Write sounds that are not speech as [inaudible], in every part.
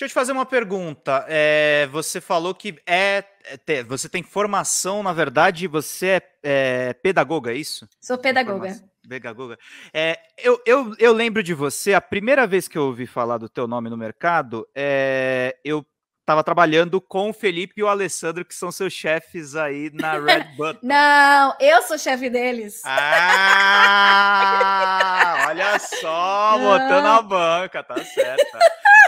Deixa eu te fazer uma pergunta. É, você falou que é, é, você tem formação, na verdade, você é, é pedagoga, é isso? Sou pedagoga. Pedagoga. É, eu, eu, eu lembro de você, a primeira vez que eu ouvi falar do teu nome no mercado, é, eu estava trabalhando com o Felipe e o Alessandro, que são seus chefes aí na Red [laughs] Button. Não, eu sou chefe deles. Ah! Olha só, botando a banca, tá certo.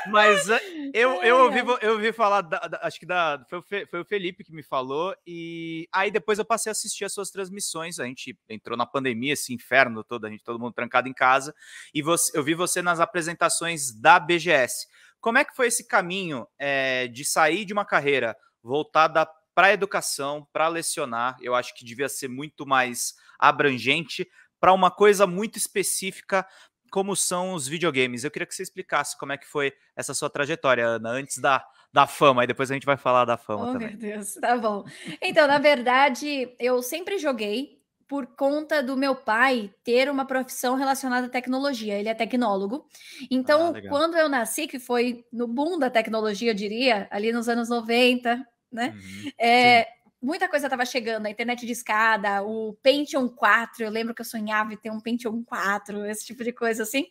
Mas eh, eu, eu, ouvi, eu ouvi falar, da, da, acho que da, foi, o Fe, foi o Felipe que me falou, e aí depois eu passei a assistir as suas transmissões. A gente entrou na pandemia, esse inferno todo, a gente todo mundo trancado em casa, e você, eu vi você nas apresentações da BGS. Como é que foi esse caminho é, de sair de uma carreira voltada para a educação, para lecionar? Eu acho que devia ser muito mais abrangente, para uma coisa muito específica como são os videogames. Eu queria que você explicasse como é que foi essa sua trajetória, Ana, antes da, da fama, e depois a gente vai falar da fama oh, também. Meu Deus, tá bom. Então, na verdade, eu sempre joguei por conta do meu pai ter uma profissão relacionada à tecnologia. Ele é tecnólogo. Então, ah, quando eu nasci, que foi no boom da tecnologia, eu diria, ali nos anos 90, né? Uhum, é, muita coisa estava chegando, a internet de escada, o Pentium 4, eu lembro que eu sonhava em ter um Pentium 4, esse tipo de coisa assim.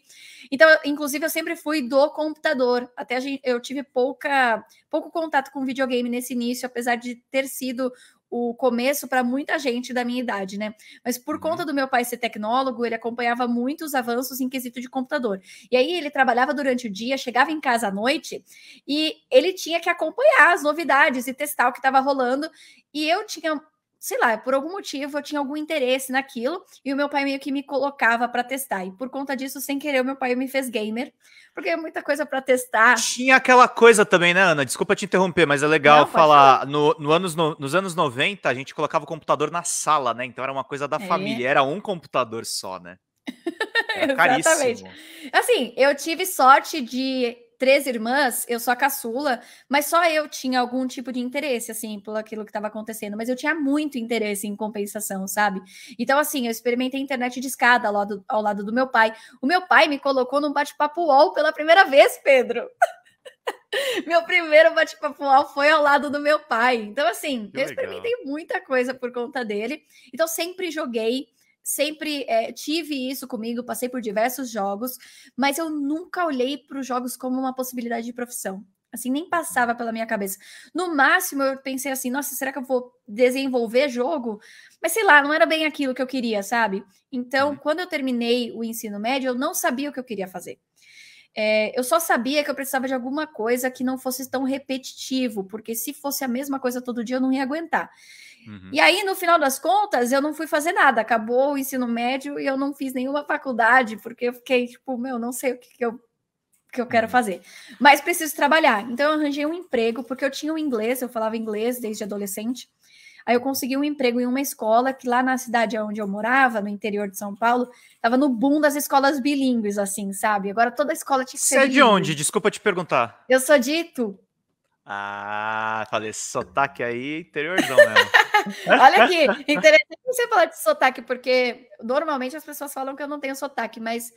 Então, inclusive, eu sempre fui do computador. Até gente, eu tive pouca, pouco contato com videogame nesse início, apesar de ter sido o começo para muita gente da minha idade, né? Mas por uhum. conta do meu pai ser tecnólogo, ele acompanhava muitos avanços em quesito de computador. E aí ele trabalhava durante o dia, chegava em casa à noite e ele tinha que acompanhar as novidades e testar o que estava rolando. E eu tinha sei lá, por algum motivo eu tinha algum interesse naquilo e o meu pai meio que me colocava para testar. E por conta disso, sem querer, o meu pai me fez gamer, porque é muita coisa para testar. Tinha aquela coisa também, né, Ana? Desculpa te interromper, mas é legal Não, falar. No, no, anos, no, nos anos 90, a gente colocava o computador na sala, né? Então era uma coisa da é. família, era um computador só, né? [laughs] Era Exatamente. Caríssimo. Assim, eu tive sorte de três irmãs, eu sou a caçula, mas só eu tinha algum tipo de interesse, assim, por aquilo que estava acontecendo. Mas eu tinha muito interesse em compensação, sabe? Então, assim, eu experimentei a internet de escada ao lado, ao lado do meu pai. O meu pai me colocou num bate-papo UOL pela primeira vez, Pedro. [laughs] Meu primeiro bate-papo foi ao lado do meu pai. Então, assim, que eu legal. experimentei muita coisa por conta dele. Então, sempre joguei sempre é, tive isso comigo, passei por diversos jogos, mas eu nunca olhei para os jogos como uma possibilidade de profissão. Assim, nem passava pela minha cabeça. No máximo, eu pensei assim: nossa, será que eu vou desenvolver jogo? Mas sei lá, não era bem aquilo que eu queria, sabe? Então, uhum. quando eu terminei o ensino médio, eu não sabia o que eu queria fazer. É, eu só sabia que eu precisava de alguma coisa que não fosse tão repetitivo, porque se fosse a mesma coisa todo dia, eu não ia aguentar. Uhum. E aí, no final das contas, eu não fui fazer nada. Acabou o ensino médio e eu não fiz nenhuma faculdade, porque eu fiquei tipo, meu, não sei o que, que eu que eu quero uhum. fazer, mas preciso trabalhar. Então eu arranjei um emprego porque eu tinha o um inglês, eu falava inglês desde adolescente. Aí eu consegui um emprego em uma escola que lá na cidade onde eu morava, no interior de São Paulo, tava no boom das escolas bilíngues, assim, sabe? Agora toda escola tinha que ser. Você é de onde? Desculpa te perguntar. Eu sou dito Ah, falei sotaque aí, interiorzão mesmo. [laughs] [laughs] Olha aqui, interessante você falar de sotaque, porque normalmente as pessoas falam que eu não tenho sotaque, mas.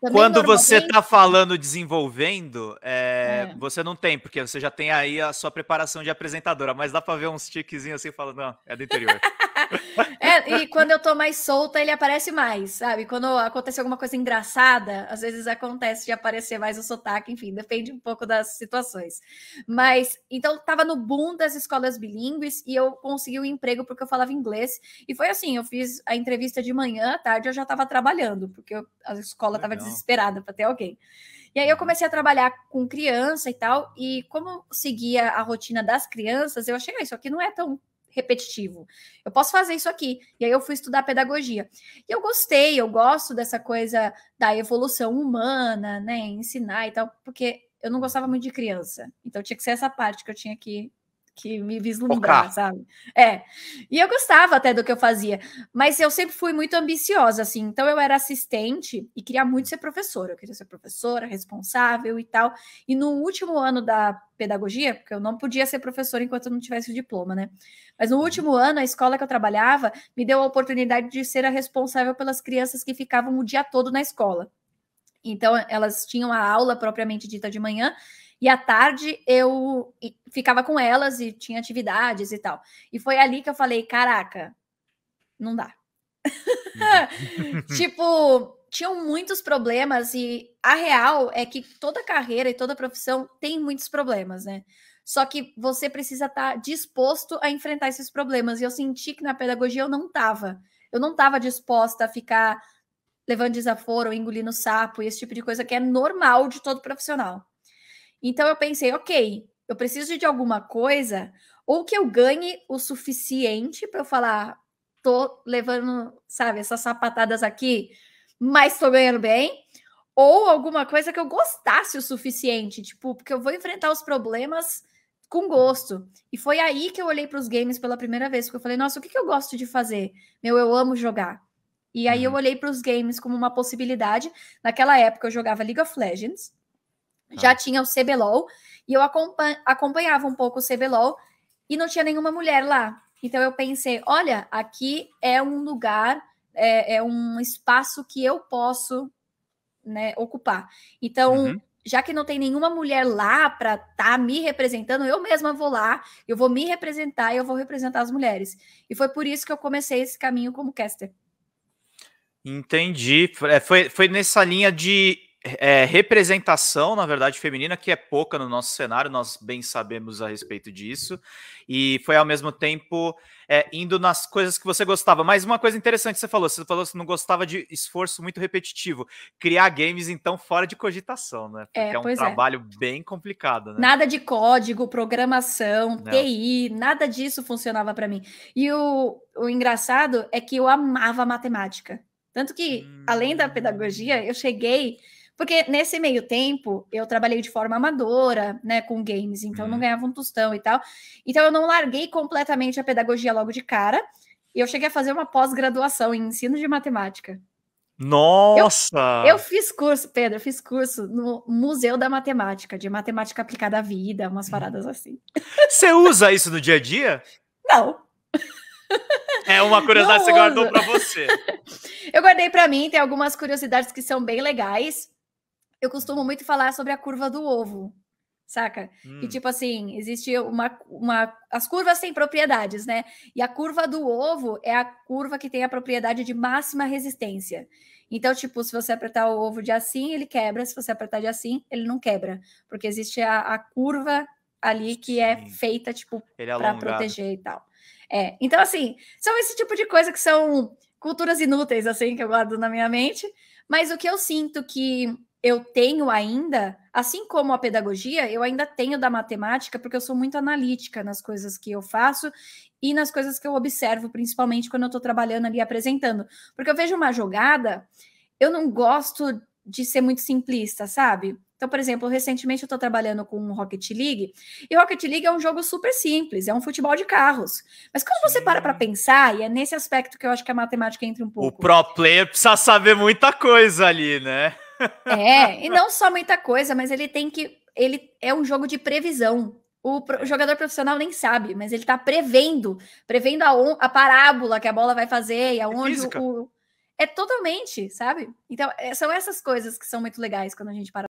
Quando tá normalmente... você está falando desenvolvendo, é, é. você não tem, porque você já tem aí a sua preparação de apresentadora, mas dá para ver uns tiquezinhos assim falando, não, é do interior. [laughs] é, e quando eu tô mais solta, ele aparece mais, sabe? Quando acontece alguma coisa engraçada, às vezes acontece de aparecer mais o sotaque, enfim, depende um pouco das situações. Mas, então, tava no boom das escolas bilíngues e eu consegui o um emprego porque eu falava inglês. E foi assim, eu fiz a entrevista de manhã, à tarde eu já tava trabalhando, porque eu, a escola Legal. tava desesperada para ter alguém. E aí eu uhum. comecei a trabalhar com criança e tal, e como seguia a rotina das crianças, eu achei, ah, isso aqui não é tão repetitivo. Eu posso fazer isso aqui. E aí eu fui estudar pedagogia. E eu gostei, eu gosto dessa coisa da evolução humana, né? Ensinar e tal, porque eu não gostava muito de criança. Então tinha que ser essa parte que eu tinha que que me vislumbrar, sabe? É. E eu gostava até do que eu fazia, mas eu sempre fui muito ambiciosa, assim. Então eu era assistente e queria muito ser professora. Eu queria ser professora, responsável e tal. E no último ano da pedagogia, porque eu não podia ser professora enquanto eu não tivesse o diploma, né? Mas no uhum. último ano, a escola que eu trabalhava me deu a oportunidade de ser a responsável pelas crianças que ficavam o dia todo na escola. Então, elas tinham a aula propriamente dita de manhã e à tarde eu ficava com elas e tinha atividades e tal. E foi ali que eu falei: caraca, não dá. Uhum. [laughs] [laughs] tipo, tinham muitos problemas e a real é que toda carreira e toda profissão tem muitos problemas, né? Só que você precisa estar tá disposto a enfrentar esses problemas. E eu senti que na pedagogia eu não estava. Eu não estava disposta a ficar levando desaforo, engolindo sapo, esse tipo de coisa que é normal de todo profissional. Então eu pensei, ok, eu preciso de alguma coisa ou que eu ganhe o suficiente para eu falar, tô levando, sabe, essas sapatadas aqui, mas tô ganhando bem, ou alguma coisa que eu gostasse o suficiente, tipo, porque eu vou enfrentar os problemas com gosto. E foi aí que eu olhei para os games pela primeira vez, porque eu falei, nossa, o que, que eu gosto de fazer? Meu, eu amo jogar. E aí eu uhum. olhei para os games como uma possibilidade. Naquela época eu jogava League of Legends, já tá. tinha o CBLOL, e eu acompanhava um pouco o CBLOL, e não tinha nenhuma mulher lá. Então eu pensei, olha, aqui é um lugar, é, é um espaço que eu posso né, ocupar. Então, uhum. já que não tem nenhuma mulher lá para estar tá me representando, eu mesma vou lá, eu vou me representar e eu vou representar as mulheres. E foi por isso que eu comecei esse caminho como caster. Entendi. É, foi, foi nessa linha de é, representação, na verdade, feminina, que é pouca no nosso cenário, nós bem sabemos a respeito disso, e foi ao mesmo tempo é, indo nas coisas que você gostava. Mas uma coisa interessante você falou, você falou que não gostava de esforço muito repetitivo. Criar games, então, fora de cogitação, né? É, Porque é, é um trabalho bem complicado, né? Nada de código, programação, TI, nada disso funcionava para mim. E o, o engraçado é que eu amava matemática. Tanto que, hum... além da pedagogia, eu cheguei porque nesse meio tempo eu trabalhei de forma amadora, né, com games, então hum. não uhum. ganhava um tostão e tal. Então eu não larguei completamente a pedagogia logo de cara. E eu cheguei a fazer uma pós-graduação em ensino de matemática. Nossa! Eu, eu, fiz curso, Pedro, eu fiz curso no Museu da Matemática, de matemática aplicada à vida, umas hum. paradas assim. Você usa isso no dia a dia? Não. É uma curiosidade que você guardou para você. [laughs] Eu guardei para mim, tem algumas curiosidades que são bem legais eu costumo muito falar sobre a curva do ovo, saca? Hum. E tipo assim, existe uma, uma. As curvas têm propriedades, né? E a curva do ovo é a curva que tem a propriedade de máxima resistência. Então, tipo, se você apertar o ovo de assim, ele quebra. Se você apertar de assim, ele não quebra. Porque existe a, a curva ali que é Sim. é feita, tipo, é para proteger e tal. É. Então, assim, são esse tipo de coisa que são culturas inúteis, assim, que eu guardo na minha mente. Mas o que eu sinto que eu tenho ainda, assim como a pedagogia, eu ainda tenho da matemática, porque eu sou muito analítica nas coisas que eu faço e nas coisas que eu observo, principalmente quando eu estou trabalhando ali apresentando. Porque eu vejo uma jogada, eu não gosto de ser muito simplista, sabe? Então, por exemplo, recentemente eu estou trabalhando com Rocket League, e Rocket League é um jogo super simples, é um futebol de carros. Mas quando você para para pensar, e é nesse aspecto que eu acho que a matemática entra um pouco. O pro player precisa saber muita coisa ali, né? É, [laughs] e não só muita coisa, mas ele tem que. Ele é um jogo de previsão. O, pro, o jogador profissional nem sabe, mas ele tá prevendo, prevendo a, on, a parábola que a bola vai fazer e é aonde é o, o. É totalmente, sabe? Então, é, são essas coisas que são muito legais quando a gente para